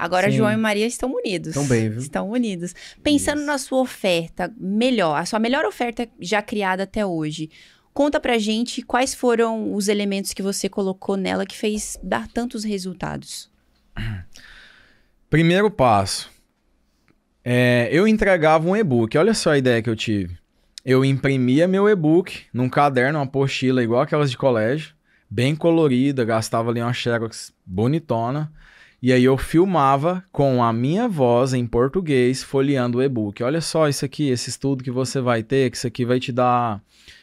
Agora Sim. João e Maria estão unidos. Estão bem, viu? Estão unidos. Pensando Isso. na sua oferta melhor, a sua melhor oferta já criada até hoje. Conta pra gente quais foram os elementos que você colocou nela que fez dar tantos resultados. Primeiro passo. É, eu entregava um e-book. Olha só a ideia que eu tive. Eu imprimia meu e-book num caderno, uma apostila igual aquelas de colégio, bem colorida, gastava ali uma Xerox bonitona. E aí eu filmava com a minha voz em português, folheando o e-book. Olha só isso aqui, esse estudo que você vai ter, que isso aqui vai te dar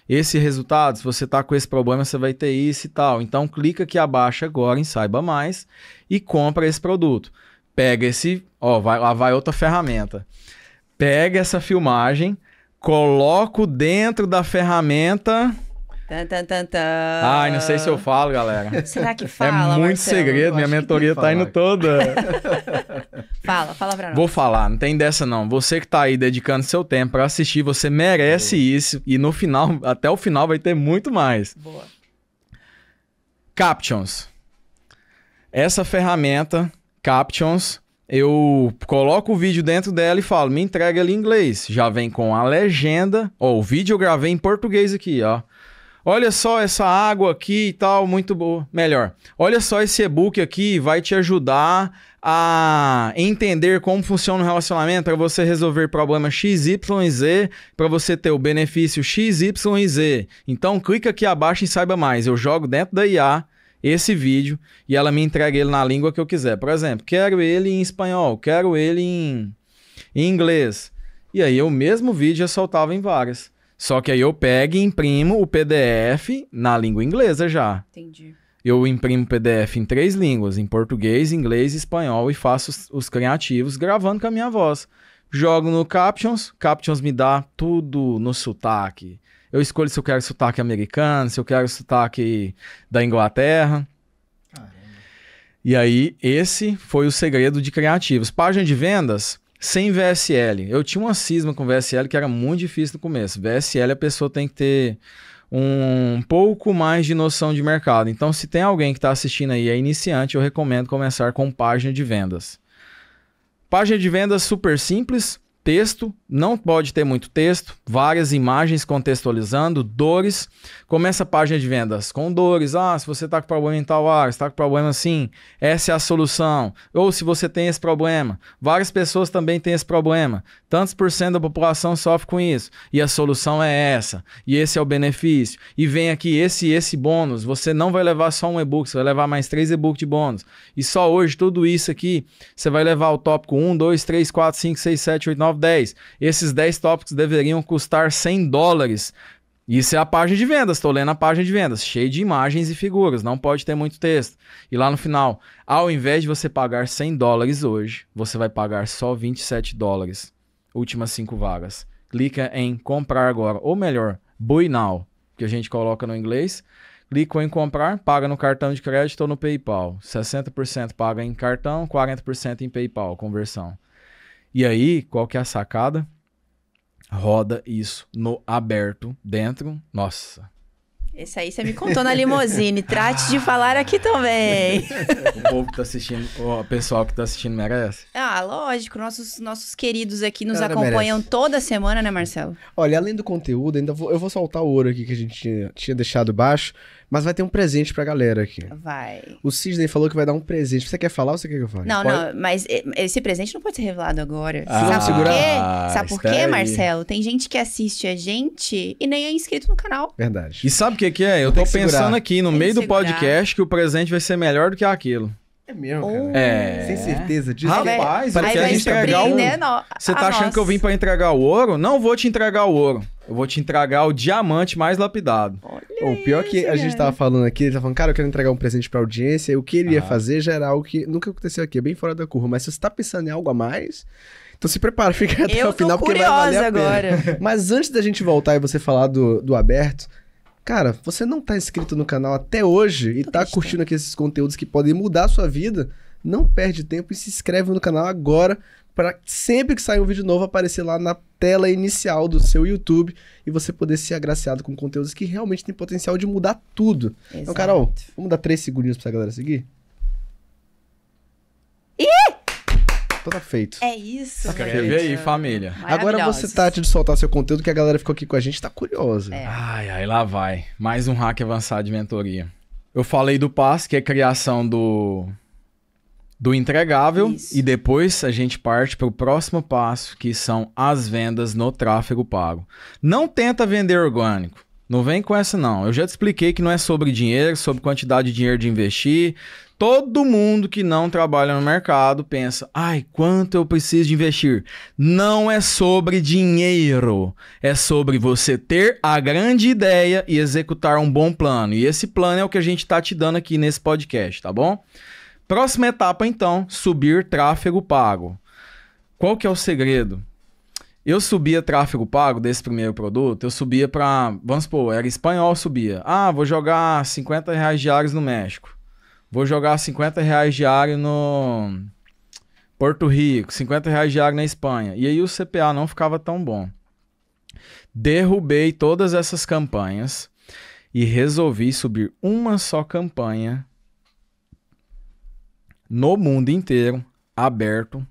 esse resultado. Se você está com esse problema, você vai ter isso e tal. Então clica aqui abaixo agora em Saiba Mais e compra esse produto. Pega esse, ó, vai, lá vai outra ferramenta. Pega essa filmagem, coloco dentro da ferramenta Tan, tan, tan, Ai, não sei se eu falo, galera. Será que fala? É muito Marcelo? segredo, minha mentoria tá indo toda. fala, fala pra nós. Vou falar, não tem dessa não. Você que tá aí dedicando seu tempo para assistir, você merece Boa. isso. E no final, até o final, vai ter muito mais. Boa. Captions. Essa ferramenta, Captions, eu coloco o vídeo dentro dela e falo, me entrega ali em inglês. Já vem com a legenda. Ó, o vídeo eu gravei em português aqui, ó. Olha só essa água aqui e tal, muito boa. Melhor. Olha só esse e-book aqui, vai te ajudar a entender como funciona o relacionamento para você resolver problema XYZ, para você ter o benefício XYZ. Então clica aqui abaixo e saiba mais. Eu jogo dentro da IA esse vídeo e ela me entrega ele na língua que eu quiser. Por exemplo, quero ele em espanhol, quero ele em, em inglês. E aí o mesmo vídeo já é soltava em várias. Só que aí eu pego e imprimo o PDF na língua inglesa já. Entendi. Eu imprimo PDF em três línguas, em português, inglês e espanhol, e faço os, os criativos gravando com a minha voz. Jogo no Captions, Captions me dá tudo no sotaque. Eu escolho se eu quero sotaque americano, se eu quero sotaque da Inglaterra. Caramba. E aí, esse foi o segredo de criativos. Página de vendas, sem VSL. Eu tinha uma cisma com VSL que era muito difícil no começo. VSL a pessoa tem que ter um pouco mais de noção de mercado. Então, se tem alguém que está assistindo aí, é iniciante, eu recomendo começar com página de vendas. Página de vendas super simples, texto, não pode ter muito texto, várias imagens contextualizando, dores. Começa a página de vendas com dores. Ah, se você está com problema em tal área, está com problema assim, essa é a solução. Ou se você tem esse problema, várias pessoas também têm esse problema. Tantos por cento da população sofre com isso. E a solução é essa. E esse é o benefício. E vem aqui esse esse bônus. Você não vai levar só um e-book, você vai levar mais três e-books de bônus. E só hoje, tudo isso aqui, você vai levar o tópico 1, 2, 3, 4, 5, 6, 7, 8, 9, 10. Esses 10 tópicos deveriam custar 100 dólares. Isso é a página de vendas, estou lendo a página de vendas, cheia de imagens e figuras, não pode ter muito texto. E lá no final, ao invés de você pagar 100 dólares hoje, você vai pagar só 27 dólares. Últimas 5 vagas. Clica em comprar agora, ou melhor, buy now, que a gente coloca no inglês. Clica em comprar, paga no cartão de crédito ou no PayPal. 60% paga em cartão, 40% em PayPal, conversão. E aí, qual que é a sacada? Roda isso no aberto, dentro. Nossa, esse aí você me contou na limusine. Trate de falar aqui também. o povo que tá assistindo, o pessoal que tá assistindo merece? Ah, lógico. Nossos, nossos queridos aqui nos Cara, acompanham merece. toda semana, né, Marcelo? Olha, além do conteúdo, ainda vou, eu vou soltar o ouro aqui que a gente tinha, tinha deixado baixo. Mas vai ter um presente pra galera aqui. Vai. O Sidney falou que vai dar um presente. Você quer falar ou você quer que eu fale? Não, pode? não, mas esse presente não pode ser revelado agora. Ah, Sabe por quê? Ah, Sabe por quê, aí. Marcelo? Tem gente que assiste a gente e nem é inscrito no canal. Verdade. E sabe o que, que é? Eu Tem tô pensando segurar. aqui no Tem meio do podcast que o presente vai ser melhor do que aquilo. É mesmo, cara. É. Sem certeza disso. Rapaz, vai, que a gente entregar o... né? Não, Você tá achando nossa. que eu vim para entregar o ouro? Não vou te entregar o ouro. Eu vou te entregar o diamante mais lapidado. Olha o pior isso, que a gente tava falando aqui, ele tava tá falando, cara, eu quero entregar um presente pra audiência. E o que ele ah. ia fazer já era algo que nunca aconteceu aqui, é bem fora da curva. Mas se você tá pensando em algo a mais, então se prepara, fica até eu o final, porque vai valer a agora. pena. Mas antes da gente voltar e você falar do, do aberto, Cara, você não tá inscrito no canal até hoje e tá curtindo aqui esses conteúdos que podem mudar a sua vida, não perde tempo e se inscreve no canal agora para sempre que sair um vídeo novo aparecer lá na tela inicial do seu YouTube e você poder ser agraciado com conteúdos que realmente tem potencial de mudar tudo. Exato. Então, Carol, vamos dar três segundinhos pra galera seguir? Então tá feito. É isso. Tá Escreve ver aí, família. Agora você, tá de soltar seu conteúdo, que a galera ficou aqui com a gente, tá curiosa. É. Ai, ai, lá vai. Mais um hack avançado de mentoria. Eu falei do PAS, que é a criação do, do entregável. Isso. E depois a gente parte para o próximo passo, que são as vendas no tráfego pago. Não tenta vender orgânico. Não vem com essa, não. Eu já te expliquei que não é sobre dinheiro, é sobre quantidade de dinheiro de investir. Todo mundo que não trabalha no mercado pensa: ai, quanto eu preciso de investir? Não é sobre dinheiro. É sobre você ter a grande ideia e executar um bom plano. E esse plano é o que a gente está te dando aqui nesse podcast, tá bom? Próxima etapa, então: subir tráfego pago. Qual que é o segredo? Eu subia tráfego pago desse primeiro produto, eu subia para, vamos supor, era espanhol, subia. Ah, vou jogar 50 reais diários no México. Vou jogar 50 reais diário no Porto Rico, 50 reais diário na Espanha. E aí o CPA não ficava tão bom. Derrubei todas essas campanhas e resolvi subir uma só campanha no mundo inteiro, aberto,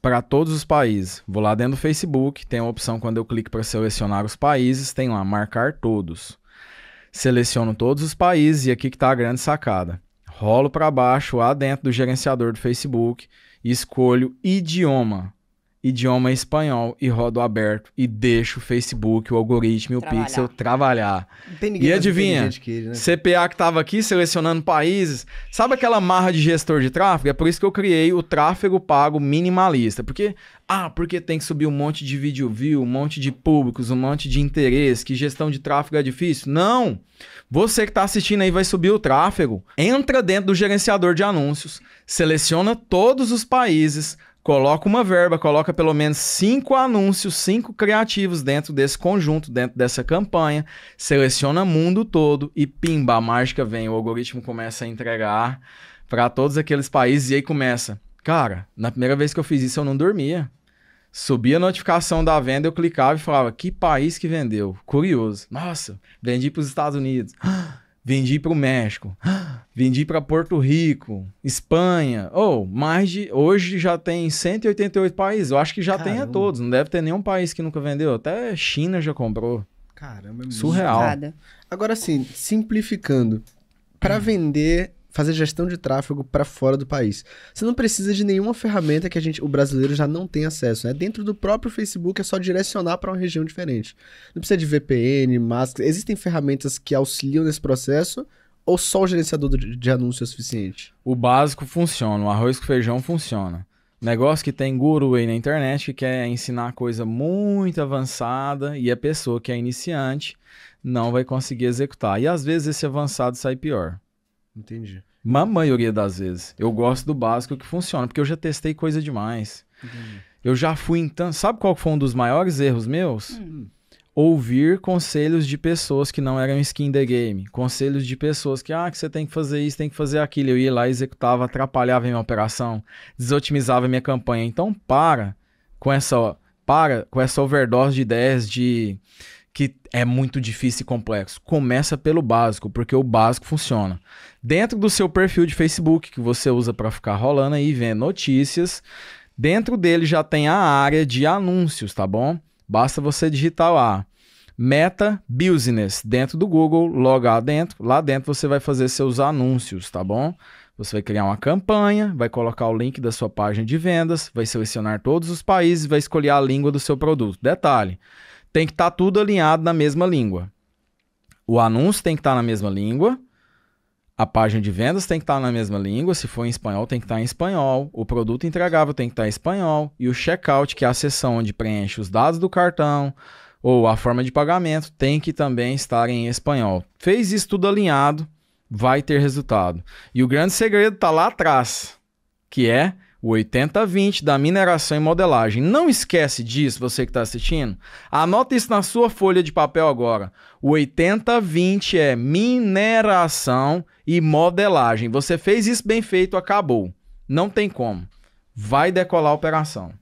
para todos os países. Vou lá dentro do Facebook, tem a opção quando eu clico para selecionar os países, tem lá marcar todos. Seleciono todos os países e aqui que está a grande sacada. Rolo para baixo lá dentro do gerenciador do Facebook e escolho idioma idioma espanhol e rodo aberto e deixo o Facebook, o algoritmo e o trabalhar. Pixel trabalhar. e adivinha, que ele, né? CPA que estava aqui selecionando países, sabe aquela marra de gestor de tráfego? É por isso que eu criei o tráfego pago minimalista, porque ah, porque tem que subir um monte de vídeo view, um monte de públicos, um monte de interesse, que gestão de tráfego é difícil. Não! Você que está assistindo aí vai subir o tráfego. Entra dentro do gerenciador de anúncios, seleciona todos os países, Coloca uma verba, coloca pelo menos cinco anúncios, cinco criativos dentro desse conjunto, dentro dessa campanha, seleciona mundo todo e pimba, a mágica vem, o algoritmo começa a entregar para todos aqueles países e aí começa. Cara, na primeira vez que eu fiz isso eu não dormia. Subia a notificação da venda, eu clicava e falava: que país que vendeu? Curioso. Nossa, vendi para os Estados Unidos. Ah, vendi para o México, vendi para Porto Rico, Espanha. Ou oh, mais de hoje já tem 188 países. Eu acho que já Caramba. tem a todos, não deve ter nenhum país que nunca vendeu. Até China já comprou. Caramba, é surreal. Nada. Agora sim, simplificando, para hum. vender fazer gestão de tráfego para fora do país. Você não precisa de nenhuma ferramenta que a gente, o brasileiro já não tem acesso. Né? Dentro do próprio Facebook é só direcionar para uma região diferente. Não precisa de VPN, máscara. Existem ferramentas que auxiliam nesse processo ou só o gerenciador de, de anúncios é suficiente? O básico funciona, o arroz com feijão funciona. Negócio que tem guru aí na internet que quer ensinar coisa muito avançada e a pessoa que é iniciante não vai conseguir executar. E às vezes esse avançado sai pior. Entendi. Na maioria das vezes. Eu gosto do básico que funciona, porque eu já testei coisa demais. Entendi. Eu já fui então. Sabe qual foi um dos maiores erros meus? Hum. Ouvir conselhos de pessoas que não eram skin the game. Conselhos de pessoas que, ah, que você tem que fazer isso, tem que fazer aquilo. Eu ia lá, executava, atrapalhava a minha operação, desotimizava a minha campanha. Então, para com essa. Para com essa overdose de ideias de que é muito difícil e complexo. Começa pelo básico, porque o básico funciona. Dentro do seu perfil de Facebook, que você usa para ficar rolando aí, vendo notícias, dentro dele já tem a área de anúncios, tá bom? Basta você digitar lá Meta Business dentro do Google, logar dentro. Lá dentro você vai fazer seus anúncios, tá bom? Você vai criar uma campanha, vai colocar o link da sua página de vendas, vai selecionar todos os países, vai escolher a língua do seu produto. Detalhe, tem que estar tá tudo alinhado na mesma língua. O anúncio tem que estar tá na mesma língua. A página de vendas tem que estar tá na mesma língua. Se for em espanhol, tem que estar tá em espanhol. O produto entregável tem que estar tá em espanhol. E o checkout, que é a seção onde preenche os dados do cartão ou a forma de pagamento, tem que também estar em espanhol. Fez isso tudo alinhado, vai ter resultado. E o grande segredo está lá atrás, que é o 80-20 da mineração e modelagem. Não esquece disso, você que está assistindo. Anota isso na sua folha de papel agora. O 80-20 é mineração e modelagem. Você fez isso bem feito, acabou. Não tem como. Vai decolar a operação.